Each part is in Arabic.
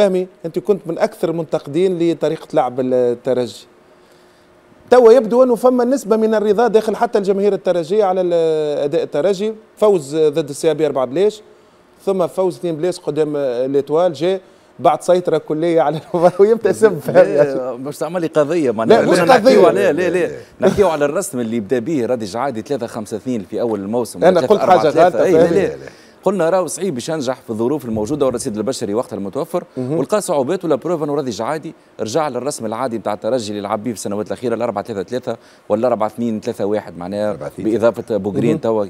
فهمي انت كنت من اكثر المنتقدين لطريقه لعب الترجي توا يبدو انه فما نسبه من الرضا داخل حتى الجماهير الترجيه على اداء الترجي فوز ضد السيابي 4 بلاش ثم فوز 2 بلاش قدام ليتوال جاء بعد سيطرة كلية على ويبتسم فهم باش تعمل لي قضية معناها لا مش قضية لا لا لا نحكيو على الرسم اللي بدا به رادج عادي 3 5 2 في أول الموسم أنا قلت حاجة غلطة إيه، لا لا قلنا راهو صعيب باش ينجح في الظروف الموجوده والرصيد البشري وقتها المتوفر ولقى صعوبات ولا بروف انه راضي عادي رجع للرسم العادي نتاع الترجي اللي لعب به في السنوات الاخيره 4 3 3 ولا 4 2 3 1 معناها باضافه بوغرين توا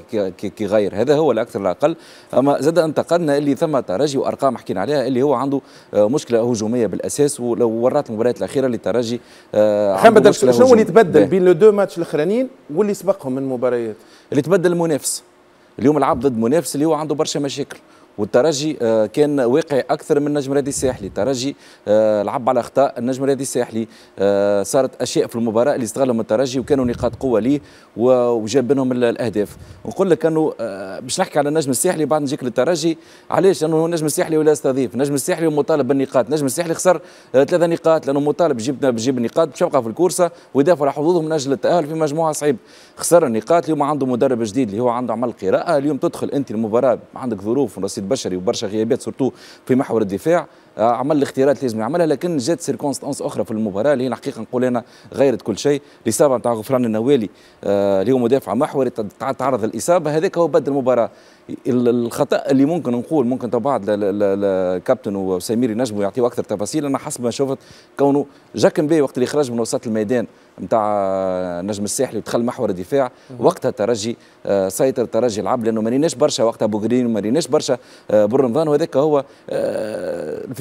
كي غير هذا هو الاكثر الاقل اما زاد انتقدنا اللي ثم ترجي وارقام حكينا عليها اللي هو عنده آه، مشكله هجوميه بالاساس ولو ورات المباريات الاخيره اللي الترجي آه، شنو اللي تبدل بين لو دو ماتش الاخرانيين واللي سبقهم من مباريات اللي تبدل المنافس اليوم العب ضد منافس اللي هو عنده برشا مشاكل والترجي آه، كان واقع اكثر من النجم الرياضي الساحلي الترجي آه، لعب على اخطاء النجم الرياضي الساحلي آه، صارت اشياء في المباراه اللي استغلهم الترجي وكانوا نقاط قوه ليه وجاب منهم الاهداف نقول لك انه باش نحكي على النجم الساحلي بعد نجيك للترجي علاش لانه النجم الساحلي ولا يستضيف النجم الساحلي مطالب بالنقاط النجم الساحلي خسر ثلاثه نقاط لانه مطالب جبنا بجيب النقاط باش يبقى في الكورسه ويدافع على حظوظهم من اجل التاهل في مجموعه صعيب خسر النقاط اليوم عنده مدرب جديد اللي هو عنده عمل قراءه اليوم تدخل انت المباراه عندك ظروف ورصيد بشري وبرشا غيابات سورتو في محور الدفاع آه، عمل الاختيارات اللي لازم يعملها لكن جات سيركونستانس اخرى في المباراه اللي هي الحقيقه نقول انا غيرت كل شيء الاصابه نتاع غفران النوالي آه، اللي هو مدافع محوري تعرض للاصابه هذاك هو بدل المباراه الخطا اللي ممكن نقول ممكن بعض الكابتن وسمير ينجموا يعطيوا اكثر تفاصيل انا حسب ما شفت كونه جاك بي وقت اللي خرج من وسط الميدان نتاع آه، نجم الساحلي ودخل محور الدفاع وقتها الترجي سيطر الترجي لعب لانه ما ريناش برشا وقتها بوغرين وما ريناش برشا برمضان وهذاك هو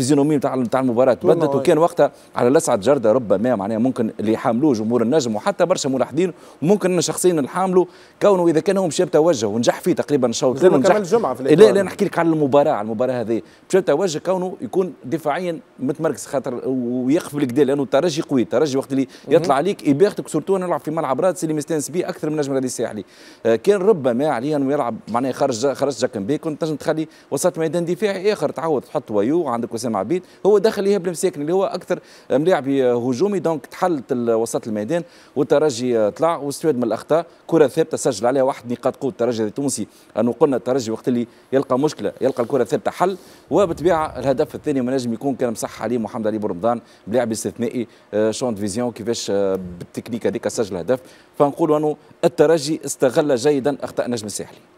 فيزيونومي نتاع نتاع المباراه تبدلت وكان وقتها على لسعه جرده ربما معناها ممكن اللي يحاملوه جمهور النجم وحتى برشا ملاحظين وممكن انا شخصيا نحامله كونه اذا كان هو مشى توجه ونجح فيه تقريبا الاول ونجح الجمعه في لا لا نحكي لك على المباراه على المباراه هذه مشى توجه كونه يكون دفاعيا متمركز خاطر ويقف بالكدا لانه الترجي قوي الترجي وقت اللي يطلع عليك يباختك سورتو نلعب في ملعب رادس اللي مستانس به اكثر من نجم الرياضي الساحلي آه، كان ربما عليا انه يلعب معناها خرج خرج جاكن بيك كنت تنجم تخلي وسط ميدان دفاعي اخر تعود تحط ويو عندك وسام عبيد هو دخل ايهاب المساكني اللي هو اكثر ملاعب هجومي دونك تحلت وسط الميدان والترجي طلع واستفاد من الاخطاء كره ثابته سجل عليها واحد نقاط قوه الترجي التونسي انه قلنا الترجي وقت اللي يلقى مشكله يلقى الكره الثابته حل وبالطبيعه الهدف الثاني ما نجم يكون كان مصح عليه محمد علي برمضان ملاعب استثنائي آه، شون فيزيون كيفاش آه، بالتكنيك هذيك سجل هدف فنقول انه الترجي استغل جيدا اخطاء نجم الساحلي